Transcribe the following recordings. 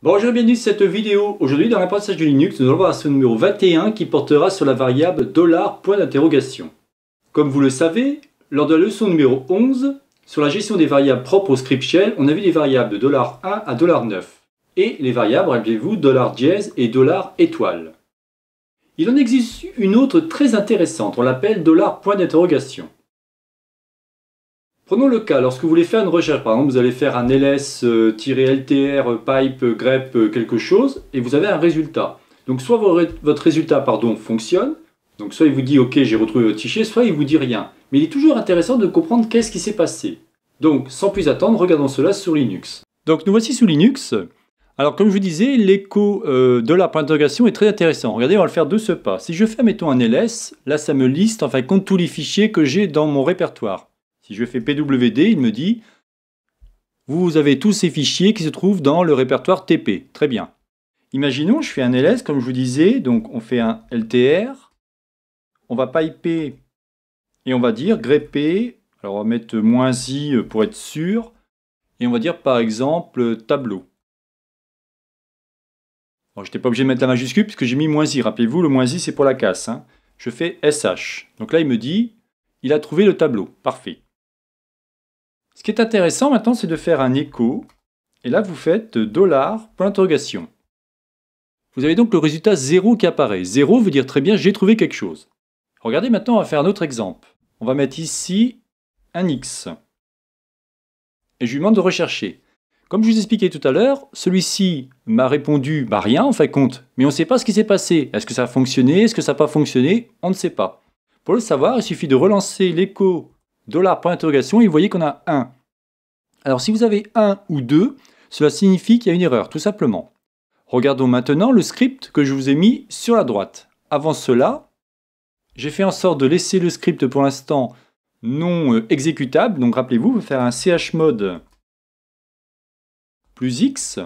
Bonjour et bienvenue dans cette vidéo. Aujourd'hui dans l'apprentissage du Linux, nous allons voir la numéro 21 qui portera sur la variable Comme vous le savez, lors de la leçon numéro 11, sur la gestion des variables propres au script shell, on a vu les variables $1 à $9 et les variables, rappelez-vous, $dièse et étoile. Il en existe une autre très intéressante, on l'appelle point d'interrogation. Prenons le cas, lorsque vous voulez faire une recherche, par exemple, vous allez faire un LS-LTR, euh, euh, pipe, euh, grep, quelque chose, et vous avez un résultat. Donc soit votre résultat pardon, fonctionne, donc soit il vous dit ok j'ai retrouvé votre fichier, soit il vous dit rien. Mais il est toujours intéressant de comprendre qu'est-ce qui s'est passé. Donc sans plus attendre, regardons cela sur Linux. Donc nous voici sous Linux. Alors comme je vous disais, l'écho de la d'interrogation est très intéressant. Regardez, on va le faire de ce pas. Si je fais mettons un ls, là ça me liste, enfin compte tous les fichiers que j'ai dans mon répertoire. Si je fais pwd, il me dit vous avez tous ces fichiers qui se trouvent dans le répertoire TP. Très bien. Imaginons, je fais un ls, comme je vous disais, donc on fait un ltr, on va piper et on va dire grepper, alors on va mettre moins i pour être sûr, et on va dire par exemple tableau. Bon, je n'étais pas obligé de mettre la majuscule puisque j'ai mis moins i. Rappelez-vous, le moins i c'est pour la casse. Hein. Je fais sh. Donc là, il me dit, il a trouvé le tableau. Parfait. Ce qui est intéressant maintenant, c'est de faire un écho. Et là, vous faites dollar, point Vous avez donc le résultat 0 qui apparaît. 0 veut dire très bien, j'ai trouvé quelque chose. Regardez maintenant, on va faire un autre exemple. On va mettre ici un X. Et je lui demande de rechercher. Comme je vous expliquais tout à l'heure, celui-ci m'a répondu bah, rien en fait, compte, mais on ne sait pas ce qui s'est passé. Est-ce que ça a fonctionné Est-ce que ça n'a pas fonctionné On ne sait pas. Pour le savoir, il suffit de relancer l'écho interrogation, et vous voyez qu'on a 1. Alors si vous avez 1 ou 2, cela signifie qu'il y a une erreur, tout simplement. Regardons maintenant le script que je vous ai mis sur la droite. Avant cela, j'ai fait en sorte de laisser le script pour l'instant non euh, exécutable. Donc rappelez-vous, vais faire un chmod plus x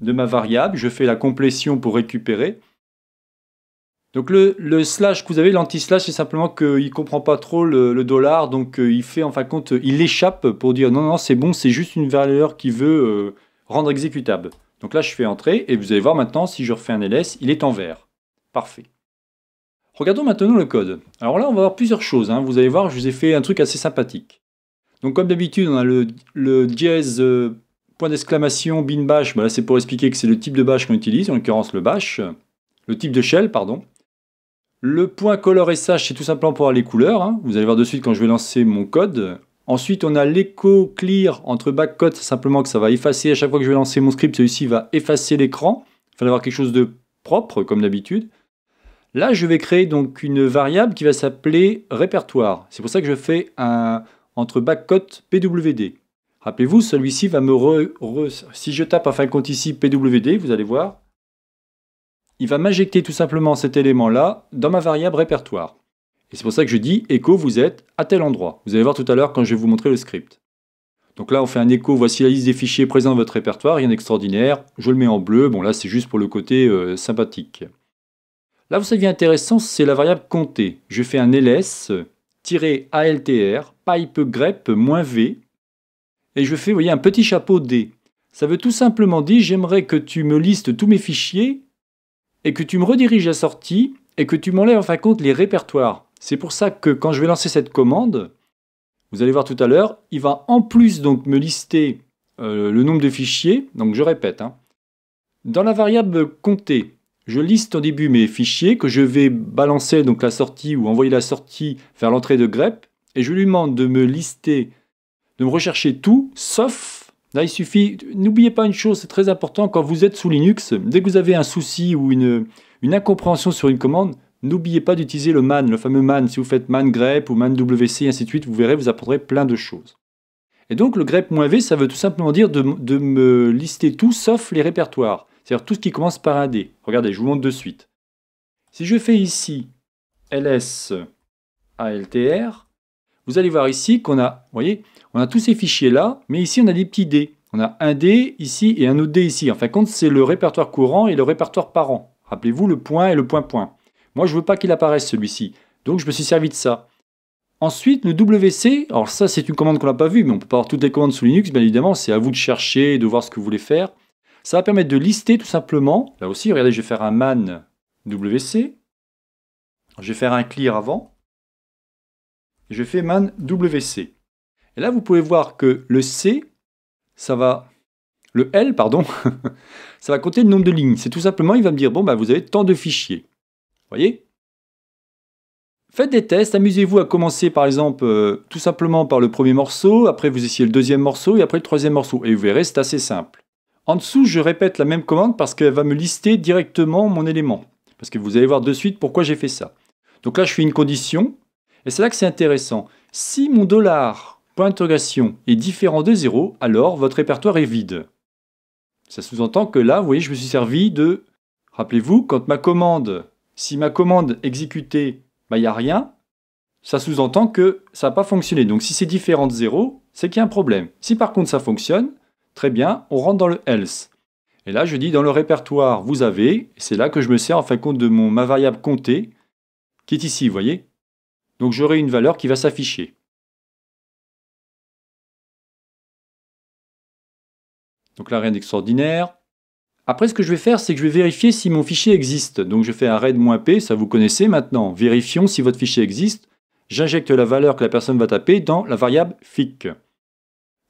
de ma variable. Je fais la complétion pour récupérer. Donc le, slash que vous avez, l'anti-slash, c'est simplement qu'il ne comprend pas trop le, dollar, donc euh, il fait en fin compte, il échappe pour dire non, non, c'est bon, c'est juste une valeur qu'il veut euh, rendre exécutable. Donc là, je fais entrer et vous allez voir maintenant, si je refais un ls, il est en vert. Parfait. Regardons maintenant le code. Alors là, on va voir plusieurs choses. Hein. Vous allez voir, je vous ai fait un truc assez sympathique. Donc comme d'habitude, on a le, le euh, point d'exclamation bin bash. Bah là, c'est pour expliquer que c'est le type de bash qu'on utilise, en l'occurrence le bash, le type de shell, pardon. Le point color SH, c'est tout simplement pour avoir les couleurs. Hein. Vous allez voir de suite quand je vais lancer mon code. Ensuite, on a l'écho clear entre backcode, simplement que ça va effacer à chaque fois que je vais lancer mon script, celui-ci va effacer l'écran. Il fallait avoir quelque chose de propre, comme d'habitude. Là, je vais créer donc une variable qui va s'appeler répertoire. C'est pour ça que je fais un entre backcode pwd. Rappelez-vous, celui-ci va me... Re, si je tape en fin de compte ici pwd, vous allez voir, il va m'injecter tout simplement cet élément-là dans ma variable répertoire. Et c'est pour ça que je dis écho, vous êtes à tel endroit. Vous allez voir tout à l'heure quand je vais vous montrer le script. Donc là, on fait un écho, voici la liste des fichiers présents dans votre répertoire, rien d'extraordinaire. Je le mets en bleu, bon là, c'est juste pour le côté euh, sympathique. Là où ça devient intéressant, c'est la variable compter. Je fais un ls-altr pipe grep-v et je fais, voyez, un petit chapeau D. Ça veut tout simplement dire, j'aimerais que tu me listes tous mes fichiers et que tu me rediriges la sortie et que tu m'enlèves en fin de compte les répertoires. C'est pour ça que quand je vais lancer cette commande, vous allez voir tout à l'heure, il va en plus donc me lister euh, le nombre de fichiers. Donc je répète, hein. dans la variable compter, je liste au début mes fichiers que je vais balancer donc la sortie ou envoyer la sortie vers l'entrée de grep et je lui demande de me lister, de me rechercher tout sauf Là, il suffit, n'oubliez pas une chose, c'est très important, quand vous êtes sous Linux, dès que vous avez un souci ou une, incompréhension sur une commande, n'oubliez pas d'utiliser le man, le fameux man. Si vous faites man grep ou man wc, ainsi de suite, vous verrez, vous apprendrez plein de choses. Et donc, le grep-v, ça veut tout simplement dire de, me lister tout sauf les répertoires. C'est-à-dire tout ce qui commence par un D. Regardez, je vous montre de suite. Si je fais ici ls vous allez voir ici qu'on a, voyez, on a tous ces fichiers-là, mais ici on a des petits dés. On a un dé ici et un autre dé ici. En fin de compte, c'est le répertoire courant et le répertoire parent. Rappelez-vous le point et le point-point. Moi, je ne veux pas qu'il apparaisse celui-ci. Donc, je me suis servi de ça. Ensuite, le WC, alors ça c'est une commande qu'on n'a pas vue, mais on peut pas avoir toutes les commandes sous Linux, bien évidemment, c'est à vous de chercher, et de voir ce que vous voulez faire. Ça va permettre de lister tout simplement, là aussi, regardez, je vais faire un man WC, je vais faire un clear avant, je fais man wc. Et là, vous pouvez voir que le c, ça va, le l, pardon, ça va compter le nombre de lignes. C'est tout simplement, il va me dire, bon, bah, vous avez tant de fichiers. Vous Voyez Faites des tests, amusez-vous à commencer par exemple euh, tout simplement par le premier morceau, après vous essayez le deuxième morceau et après le troisième morceau. Et vous verrez, c'est assez simple. En dessous, je répète la même commande parce qu'elle va me lister directement mon élément. Parce que vous allez voir de suite pourquoi j'ai fait ça. Donc là, je fais une condition, et c'est là que c'est intéressant. Si mon dollar point est différent de 0, alors votre répertoire est vide. Ça sous-entend que là, vous voyez, je me suis servi de... Rappelez-vous, quand ma commande, si ma commande exécutée, bah, il n'y a rien, ça sous-entend que ça n'a pas fonctionné. Donc si c'est différent de 0, c'est qu'il y a un problème. Si par contre ça fonctionne, très bien, on rentre dans le else. Et là, je dis dans le répertoire, vous avez, c'est là que je me sers en fin de compte de mon, ma variable comptée, qui est ici, vous voyez donc j'aurai une valeur qui va s'afficher. Donc là, rien d'extraordinaire. Après, ce que je vais faire, c'est que je vais vérifier si mon fichier existe. Donc je fais un raid-p, ça vous connaissez maintenant. Vérifions si votre fichier existe. J'injecte la valeur que la personne va taper dans la variable fic.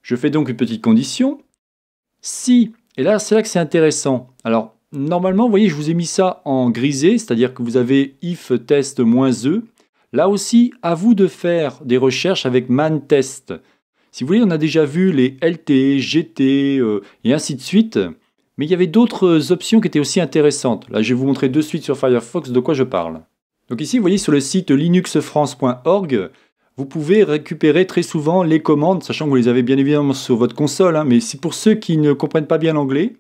Je fais donc une petite condition. Si, et là c'est là que c'est intéressant. Alors normalement, vous voyez, je vous ai mis ça en grisé, c'est-à-dire que vous avez if test-e Là aussi, à vous de faire des recherches avec ManTest. Si vous voulez, on a déjà vu les LT, GT euh, et ainsi de suite. Mais il y avait d'autres options qui étaient aussi intéressantes. Là, je vais vous montrer de suite sur Firefox de quoi je parle. Donc ici, vous voyez sur le site linuxfrance.org, vous pouvez récupérer très souvent les commandes, sachant que vous les avez bien évidemment sur votre console. Hein, mais si pour ceux qui ne comprennent pas bien l'anglais,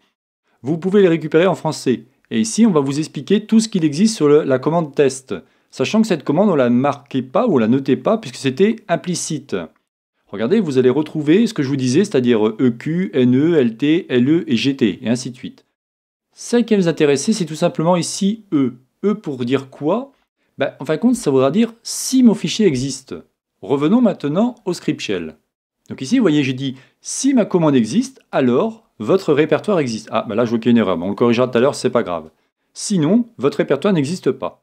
vous pouvez les récupérer en français. Et ici, on va vous expliquer tout ce qu'il existe sur la commande test sachant que cette commande, on ne la marquait pas ou on la notait pas, puisque c'était implicite. Regardez, vous allez retrouver ce que je vous disais, c'est-à-dire EQ, NE, LT, LE et GT, et ainsi de suite. Celle qui va vous intéresser, c'est tout simplement ici E. E pour dire quoi ben, En fin de compte, ça voudra dire si mon fichier existe. Revenons maintenant au script shell. Donc ici, vous voyez, j'ai dit si ma commande existe, alors votre répertoire existe. Ah, ben là, je vois qu'il y a une erreur. on le corrigera tout à l'heure, c'est pas grave. Sinon, votre répertoire n'existe pas.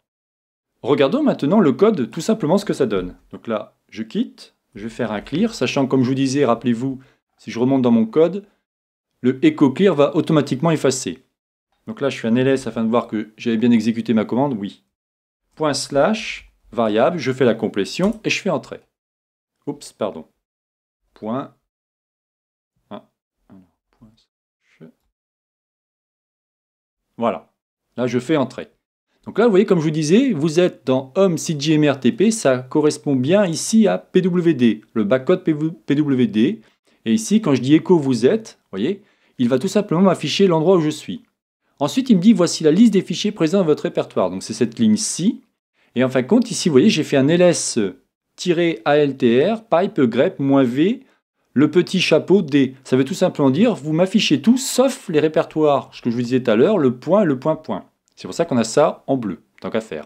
Regardons maintenant le code, tout simplement ce que ça donne. Donc là, je quitte, je vais faire un clear, sachant comme je vous disais, rappelez-vous, si je remonte dans mon code, le echo clear va automatiquement effacer. Donc là, je fais un ls afin de voir que j'avais bien exécuté ma commande, oui. Point slash, variable, je fais la complétion et je fais entrer. Oups, pardon. Point. Ah, point... Voilà. Là, je fais entrer. Donc là, vous voyez, comme je vous disais, vous êtes dans Home ça correspond bien ici à PWD, le backcode PWD. Et ici, quand je dis écho vous êtes, vous voyez, il va tout simplement m'afficher l'endroit où je suis. Ensuite, il me dit voici la liste des fichiers présents dans votre répertoire. Donc c'est cette ligne-ci. Et en fin de compte, ici, vous voyez, j'ai fait un ls-altr e pipe grep-v le petit chapeau D. Ça veut tout simplement dire vous m'affichez tout sauf les répertoires, ce que je vous disais tout à l'heure, le point, le point, point. C'est pour ça qu'on a ça en bleu, tant qu'à faire.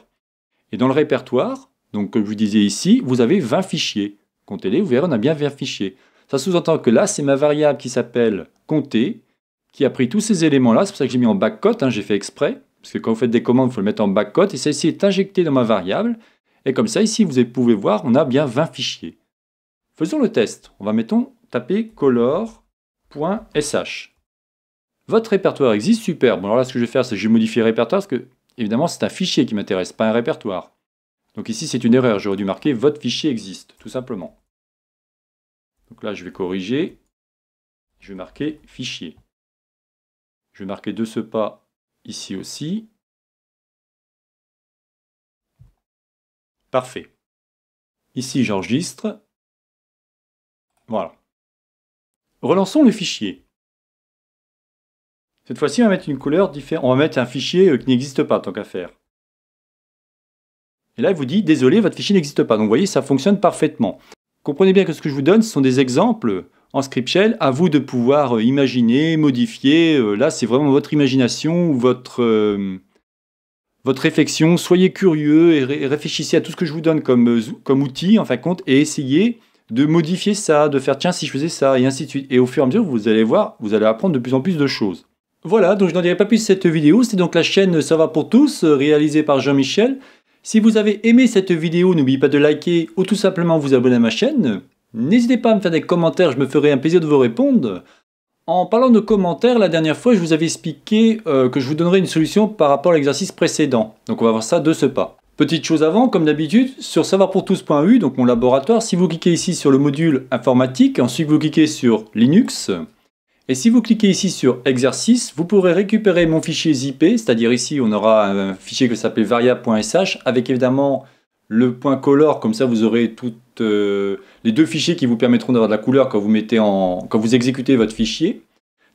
Et dans le répertoire, donc comme je vous disais ici, vous avez 20 fichiers. Comptez-les, vous verrez, on a bien 20 fichiers. Ça sous-entend que là, c'est ma variable qui s'appelle compter, qui a pris tous ces éléments-là. C'est pour ça que j'ai mis en backcode, hein, j'ai fait exprès. Parce que quand vous faites des commandes, il faut le mettre en backcode. Et ça ci est injecté dans ma variable. Et comme ça, ici, vous pouvez voir, on a bien 20 fichiers. Faisons le test. On va, mettons, taper color.sh. Votre répertoire existe, super. Bon, alors là, ce que je vais faire, c'est que je vais modifier répertoire parce que, évidemment, c'est un fichier qui m'intéresse, pas un répertoire. Donc ici, c'est une erreur. J'aurais dû marquer votre fichier existe, tout simplement. Donc là, je vais corriger. Je vais marquer fichier. Je vais marquer de ce pas ici aussi. Parfait. Ici, j'enregistre. Voilà. Relançons le fichier. Cette fois-ci, on va mettre une couleur différente. On va mettre un fichier euh, qui n'existe pas, tant qu'à faire. Et là, il vous dit, désolé, votre fichier n'existe pas. Donc, vous voyez, ça fonctionne parfaitement. Comprenez bien que ce que je vous donne, ce sont des exemples en script shell. À vous de pouvoir euh, imaginer, modifier. Euh, là, c'est vraiment votre imagination ou votre, votre réflexion. Soyez curieux et, réfléchissez à tout ce que je vous donne comme, comme outil, en fin de compte, et essayez de modifier ça, de faire tiens si je faisais ça, et ainsi de suite. Et au fur et à mesure, vous allez voir, vous allez apprendre de plus en plus de choses. Voilà, donc je n'en dirai pas plus cette vidéo, c'est donc la chaîne Savoir pour tous, euh, réalisée par Jean-Michel. Si vous avez aimé cette vidéo, n'oubliez pas de liker ou tout simplement vous abonner à ma chaîne. N'hésitez pas à me faire des commentaires, je me ferai un plaisir de vous répondre. En parlant de commentaires, la dernière fois, je vous avais expliqué euh, que je vous donnerais une solution par rapport à l'exercice précédent. Donc on va voir ça de ce pas. Petite chose avant, comme d'habitude, sur savoir pour donc mon laboratoire, si vous cliquez ici sur le module informatique, ensuite vous cliquez sur Linux, et si vous cliquez ici sur exercice, vous pourrez récupérer mon fichier zip, c'est-à-dire ici on aura un fichier qui s'appelle variable.sh avec évidemment le point color, comme ça vous aurez toutes euh, les deux fichiers qui vous permettront d'avoir de la couleur quand vous, mettez en, quand vous exécutez votre fichier.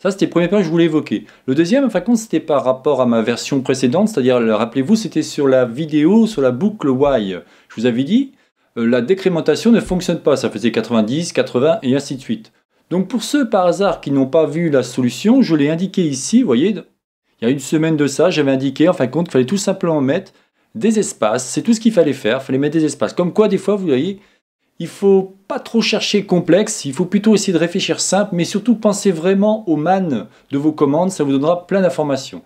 Ça, c'était le premier point que je voulais évoquer. Le deuxième, en fin c'était par rapport à ma version précédente, c'est-à-dire, rappelez-vous, c'était sur la vidéo, sur la boucle Y. Je vous avais dit, euh, la décrémentation ne fonctionne pas, ça faisait 90, 80 et ainsi de suite. Donc pour ceux par hasard qui n'ont pas vu la solution, je l'ai indiqué ici, vous voyez, il y a une semaine de ça, j'avais indiqué en fin de compte qu'il fallait tout simplement mettre des espaces, c'est tout ce qu'il fallait faire, il fallait mettre des espaces. Comme quoi des fois, vous voyez, il faut pas trop chercher complexe, il faut plutôt essayer de réfléchir simple, mais surtout pensez vraiment aux man de vos commandes, ça vous donnera plein d'informations.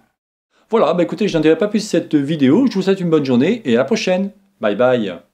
Voilà, bah écoutez, je n'en dirai pas plus cette vidéo, je vous souhaite une bonne journée et à la prochaine. Bye bye